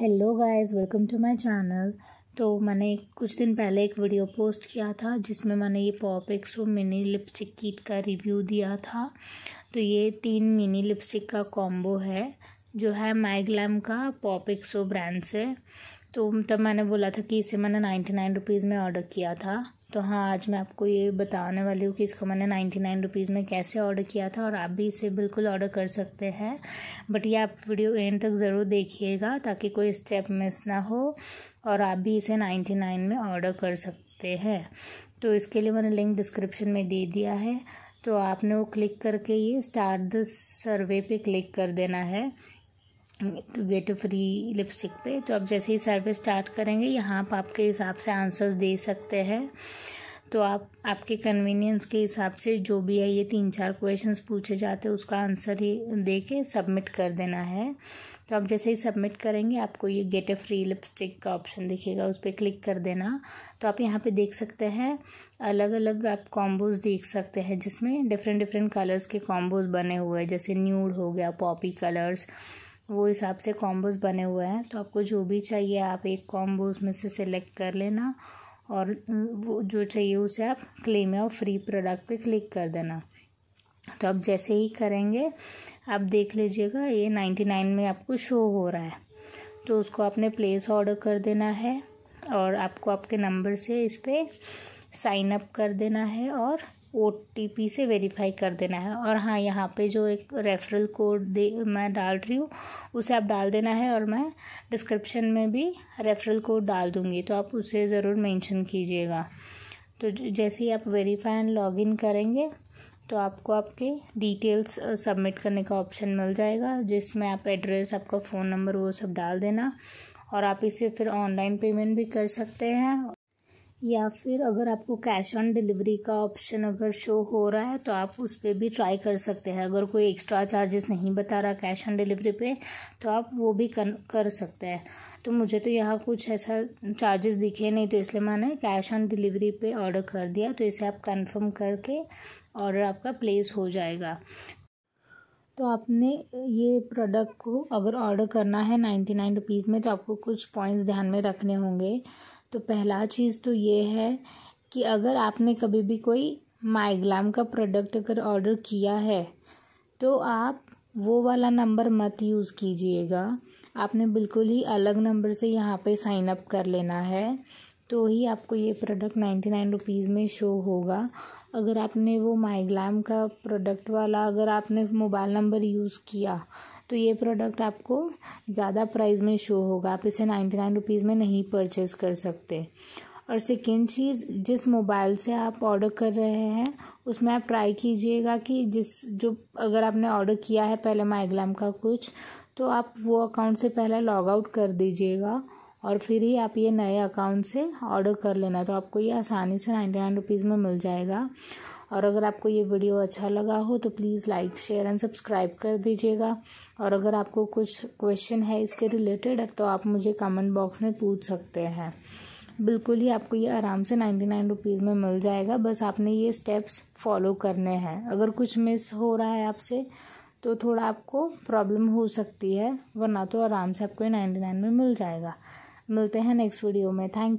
hello guys welcome to my channel तो मैंने कुछ दिन पहले एक वीडियो पोस्ट किया था जिसमें मैंने ये pop xo mini lipstick kit का रिव्यू दिया था तो ये तीन मिनी लिपस्टिक का कॉम्बो है जो है माइग्लैम का पॉप एक्सो ब्रांड से तो तब मैंने बोला था कि इसे मैंने नाइन्टी नाइन रुपीज़ में ऑर्डर किया था तो हाँ आज मैं आपको ये बताने वाली हूँ कि इसको मैंने नाइन्टी नाइन रुपीज़ में कैसे ऑर्डर किया था और आप भी इसे बिल्कुल ऑर्डर कर सकते हैं बट ये आप वीडियो एंड तक ज़रूर देखिएगा ताकि कोई स्टेप मिस ना हो और आप भी इसे नाइन्टी नाइन में ऑर्डर कर सकते हैं तो इसके लिए मैंने लिंक डिस्क्रिप्शन में दे दिया है तो आपने वो क्लिक करके ये स्टार्ट द सर्वे पे क्लिक कर देना है गेट फ्री लिपस्टिक पे तो आप जैसे ही सर्वे स्टार्ट करेंगे यहाँ आप आपके हिसाब से आंसर्स दे सकते हैं तो आप आपके कन्वीनियंस के हिसाब से जो भी है ये तीन चार क्वेश्चंस पूछे जाते हैं उसका आंसर ही दे के सबमिट कर देना है तो आप जैसे ही सबमिट करेंगे आपको ये गेट ए फ्री लिपस्टिक का ऑप्शन दिखेगा उस पर क्लिक कर देना तो आप यहाँ पे देख सकते हैं अलग अलग आप कॉम्बोज देख सकते हैं जिसमें डिफरेंट डिफरेंट कलर्स के कॉम्बोज बने हुए हैं जैसे न्यूड हो गया पॉपी कलर्स वो हिसाब से कॉम्बोज बने हुए हैं तो आपको जो भी चाहिए आप एक कॉम्बो उसमें से सिलेक्ट कर लेना और वो जो चाहिए उसे आप क्लेम या फ्री प्रोडक्ट पे क्लिक कर देना तो आप जैसे ही करेंगे आप देख लीजिएगा ये नाइन्टी नाइन में आपको शो हो रहा है तो उसको आपने प्लेस ऑर्डर कर देना है और आपको आपके नंबर से इस पर साइन अप कर देना है और ओ से वेरीफाई कर देना है और हाँ यहाँ पे जो एक रेफरल कोड दे मैं डाल रही हूँ उसे आप डाल देना है और मैं डिस्क्रिप्शन में भी रेफरल कोड डाल दूँगी तो आप उसे ज़रूर मेंशन कीजिएगा तो जैसे ही आप वेरीफाई एंड लॉगिन करेंगे तो आपको आपके डिटेल्स सबमिट करने का ऑप्शन मिल जाएगा जिसमें आप एड्रेस आपका फ़ोन नंबर वो सब डाल देना और आप इसे फिर ऑनलाइन पेमेंट भी कर सकते हैं या फिर अगर आपको कैश ऑन डिलीवरी का ऑप्शन अगर शो हो रहा है तो आप उस पर भी ट्राई कर सकते हैं अगर कोई एक्स्ट्रा चार्जेस नहीं बता रहा कैश ऑन डिलीवरी पे तो आप वो भी कर, कर सकते हैं तो मुझे तो यहाँ कुछ ऐसा चार्जेस दिखे नहीं तो इसलिए मैंने कैश ऑन डिलीवरी पे ऑर्डर कर दिया तो इसे आप कंफर्म करके ऑर्डर आपका प्लेस हो जाएगा तो आपने ये प्रोडक्ट को अगर ऑर्डर करना है नाइन्टी नाइन रुपीज़ में तो आपको कुछ पॉइंट्स ध्यान में रखने होंगे तो पहला चीज़ तो ये है कि अगर आपने कभी भी कोई माइग्लाम का प्रोडक्ट अगर ऑर्डर किया है तो आप वो वाला नंबर मत यूज़ कीजिएगा आपने बिल्कुल ही अलग नंबर से यहाँ पे साइन अप कर लेना है तो ही आपको ये प्रोडक्ट नाइन्टी नाइन रुपीज़ में शो होगा अगर आपने वो माइग्लाम का प्रोडक्ट वाला अगर आपने मोबाइल नंबर यूज़ किया तो ये प्रोडक्ट आपको ज़्यादा प्राइस में शो होगा आप इसे नाइन्टी नाइन रुपीज़ में नहीं परचेज़ कर सकते और सेकेंड चीज़ जिस मोबाइल से आप ऑर्डर कर रहे हैं उसमें आप ट्राई कीजिएगा कि जिस जो अगर आपने ऑर्डर किया है पहले माइग्लाम का कुछ तो आप वो अकाउंट से पहले लॉग आउट कर दीजिएगा और फिर ही आप ये नए अकाउंट से ऑर्डर कर लेना तो आपको ये आसानी से नाइन्टी नाइन रुपीज़ में मिल जाएगा और अगर आपको ये वीडियो अच्छा लगा हो तो please like share and subscribe कर दीजिएगा और अगर आपको कुछ क्वेश्चन है इसके रिलेटेड तो आप मुझे कमेंट बॉक्स में पूछ सकते हैं बिल्कुल ही आपको ये आराम से नाइन्टी नाइन रुपीज़ में मिल जाएगा बस आपने ये स्टेप्स फॉलो करने हैं अगर कुछ मिस हो रहा है आपसे तो थोड़ा आपको प्रॉब्लम हो सकती है वरना तो आराम से आपको ये नाइन्टी नाइन में मिल जाएगा मिलते हैं नेक्स्ट वीडियो में थैंक